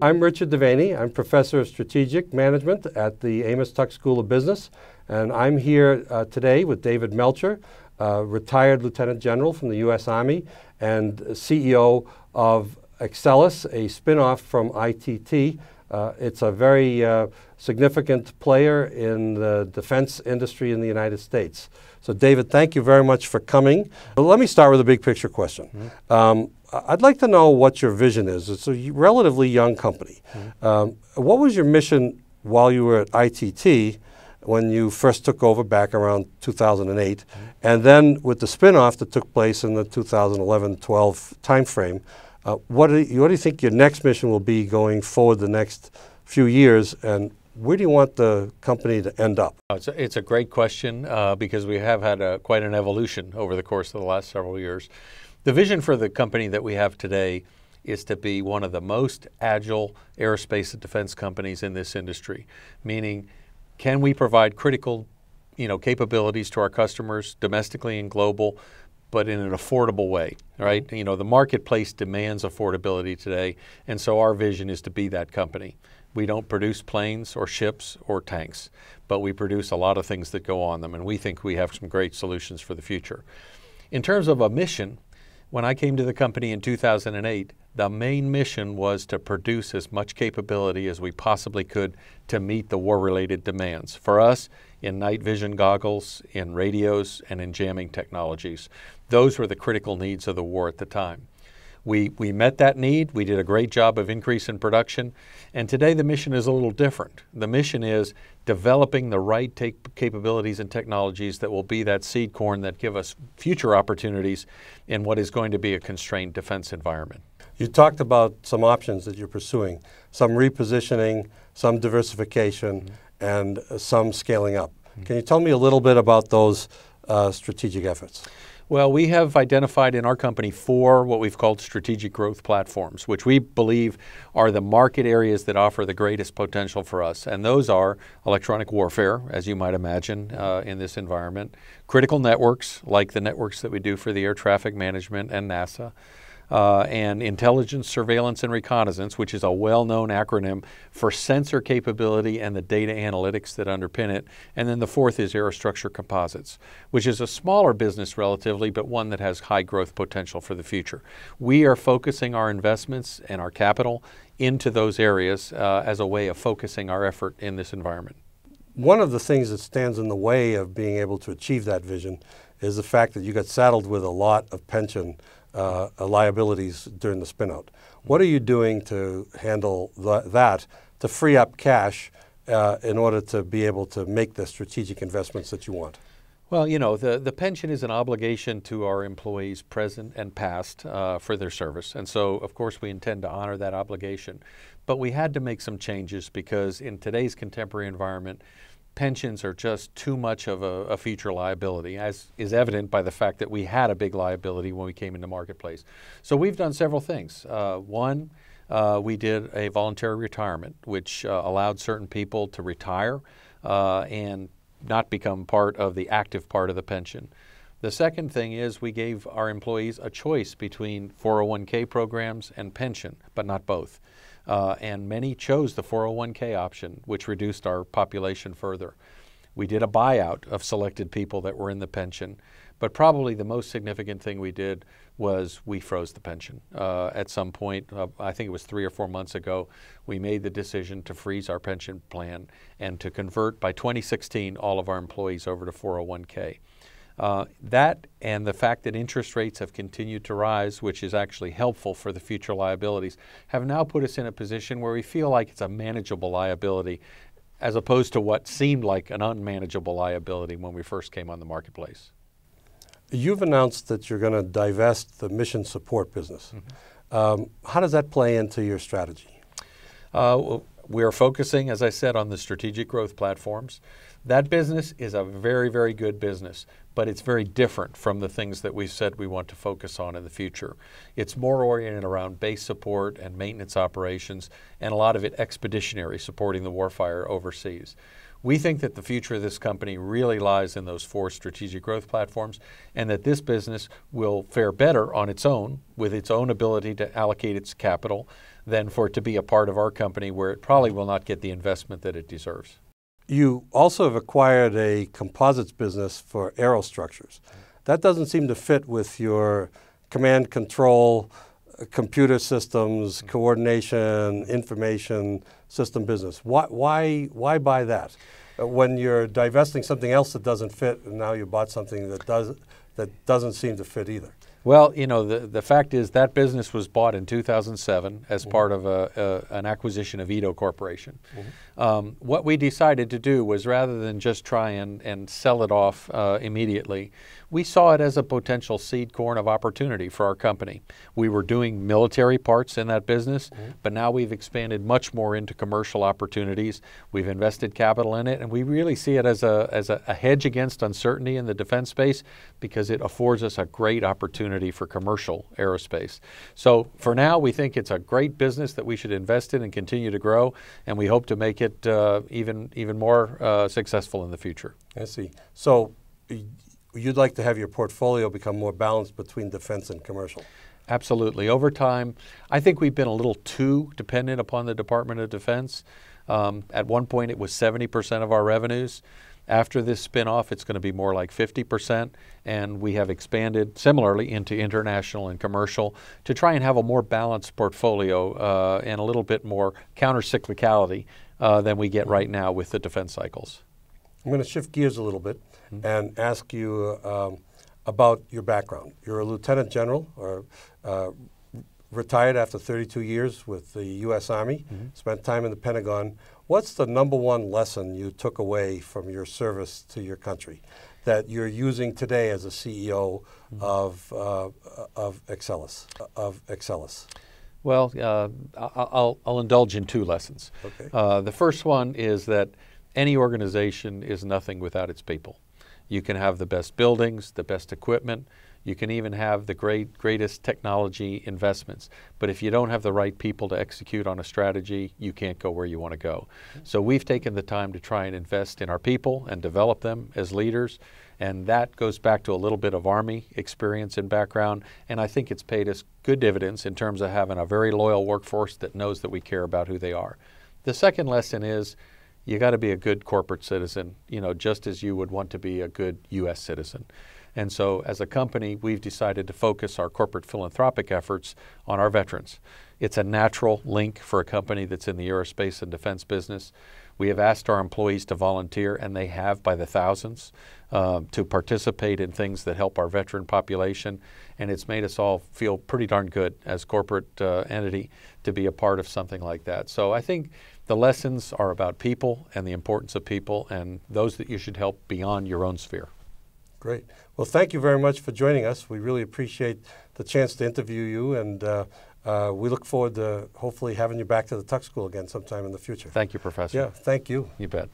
I'm Richard Devaney. I'm Professor of Strategic Management at the Amos Tuck School of Business, and I'm here uh, today with David Melcher, uh, retired Lieutenant General from the U.S. Army and CEO of Excellus, a spinoff from ITT. Uh, it's a very uh, significant player in the defense industry in the United States. So, David, thank you very much for coming. But let me start with a big picture question. Mm -hmm. um, I'd like to know what your vision is. It's a relatively young company. Mm -hmm. um, what was your mission while you were at ITT when you first took over back around 2008, mm -hmm. and then with the spinoff that took place in the 2011-12 timeframe? Uh, what, do you, what do you think your next mission will be going forward the next few years, and where do you want the company to end up? Oh, it's a, it's a great question uh, because we have had a, quite an evolution over the course of the last several years. The vision for the company that we have today is to be one of the most agile aerospace and defense companies in this industry, meaning can we provide critical you know, capabilities to our customers domestically and global, but in an affordable way, right? You know, the marketplace demands affordability today, and so our vision is to be that company. We don't produce planes or ships or tanks, but we produce a lot of things that go on them, and we think we have some great solutions for the future. In terms of a mission, when I came to the company in 2008, the main mission was to produce as much capability as we possibly could to meet the war related demands. For us, in night vision goggles, in radios, and in jamming technologies. Those were the critical needs of the war at the time. We, we met that need. We did a great job of increase in production. And today the mission is a little different. The mission is developing the right capabilities and technologies that will be that seed corn that give us future opportunities in what is going to be a constrained defense environment. You talked about some options that you're pursuing, some repositioning, some diversification, mm -hmm. and some scaling up. Mm -hmm. Can you tell me a little bit about those uh, strategic efforts? Well, we have identified in our company four what we've called strategic growth platforms, which we believe are the market areas that offer the greatest potential for us. And those are electronic warfare, as you might imagine uh, in this environment, critical networks, like the networks that we do for the air traffic management and NASA uh, and intelligence, surveillance, and reconnaissance, which is a well known acronym for sensor capability and the data analytics that underpin it. And then the fourth is Aerostructure Composites, which is a smaller business relatively, but one that has high growth potential for the future. We are focusing our investments and our capital into those areas uh, as a way of focusing our effort in this environment. One of the things that stands in the way of being able to achieve that vision is the fact that you got saddled with a lot of pension uh, uh, liabilities during the spinout. What are you doing to handle that to free up cash uh, in order to be able to make the strategic investments that you want? Well, you know, the, the pension is an obligation to our employees, present and past, uh, for their service. And so, of course, we intend to honor that obligation. But we had to make some changes because in today's contemporary environment, pensions are just too much of a, a, future liability, as is evident by the fact that we had a big liability when we came into marketplace. So we've done several things. Uh, one, uh, we did a voluntary retirement, which uh, allowed certain people to retire uh, and not become part of the active part of the pension. The second thing is we gave our employees a choice between 401k programs and pension, but not both uh, and many chose the 401k option, which reduced our population further. We did a buyout of selected people that were in the pension, but probably the most significant thing we did was we froze the pension. Uh, at some point, uh, I think it was three or four months ago, we made the decision to freeze our pension plan and to convert by 2016 all of our employees over to 401k. Uh, that and the fact that interest rates have continued to rise, which is actually helpful for the future liabilities, have now put us in a position where we feel like it's a manageable liability as opposed to what seemed like an unmanageable liability when we first came on the marketplace. You've announced that you're going to divest the mission support business. Mm -hmm. um, how does that play into your strategy? Uh, well, we are focusing, as I said, on the strategic growth platforms. That business is a very, very good business, but it's very different from the things that we said we want to focus on in the future. It's more oriented around base support and maintenance operations, and a lot of it expeditionary, supporting the warfighter overseas. We think that the future of this company really lies in those four strategic growth platforms and that this business will fare better on its own with its own ability to allocate its capital than for it to be a part of our company where it probably will not get the investment that it deserves. You also have acquired a composites business for aerostructures. That doesn't seem to fit with your command control computer systems, mm-hmm. coordination, information system business. Why, why, why buy that? Uh, when you're divesting something else that doesn't fit, and now you bought something that, does, that doesn't seem to fit either. Well, you know, the, the fact is that business was bought in 2007 as mm-hmm. part of a, a, an acquisition of Edo Corporation. Mm-hmm. Um, what we decided to do was rather than just try and, and sell it off uh, immediately, we saw it as a potential seed corn of opportunity for our company. We were doing military parts in that business, mm-hmm. but now we've expanded much more into commercial opportunities. We've invested capital in it, and we really see it as a, as a, a hedge against uncertainty in the defense space because it affords us a great opportunity opportunity for commercial aerospace. So for now, we think it's a great business that we should invest in and continue to grow, and we hope to make it uh, even even more uh, successful in the future. I see. So you'd like to have your portfolio become more balanced between defense and commercial. Absolutely. Over time, I think we've been a little too dependent upon the Department of Defense. Um, at one point, it was 70% of our revenues. After this spinoff, it's going to be more like 50%, and we have expanded similarly into international and commercial to try and have a more balanced portfolio uh, and a little bit more counter cyclicality uh, than we get right now with the defense cycles. I'm going to shift gears a little bit mm-hmm. and ask you um, about your background. You're a lieutenant general or uh, retired after 32 years with the U.S. Army, mm-hmm. spent time in the Pentagon. What's the number one lesson you took away from your service to your country that you're using today as a CEO mm-hmm. of uh, of Excelis of Well, uh, I'll, I'll, indulge in two lessons. Okay. Uh, the first one is that any organization is nothing without its people. You can have the best buildings, the best equipment, you can even have the great, greatest technology investments. But if you don't have the right people to execute on a strategy, you can't go where you want to go. So we've taken the time to try and invest in our people and develop them as leaders. And that goes back to a little bit of Army experience and background. And I think it's paid us good dividends in terms of having a very loyal workforce that knows that we care about who they are. The second lesson is you got to be a good corporate citizen, you know, just as you would want to be a good U.S. citizen. And so, as a company, we've decided to focus our corporate philanthropic efforts on our veterans. It's a natural link for a company that's in the aerospace and defense business. We have asked our employees to volunteer, and they have by the thousands, um, to participate in things that help our veteran population. And it's made us all feel pretty darn good as corporate uh, entity to be a part of something like that. So I think the lessons are about people and the importance of people and those that you should help beyond your own sphere. Great. Well, thank you very much for joining us. We really appreciate the chance to interview you, and uh, uh, we look forward to hopefully having you back to the Tuck School again sometime in the future. Thank you, Professor. Yeah, thank you. You bet.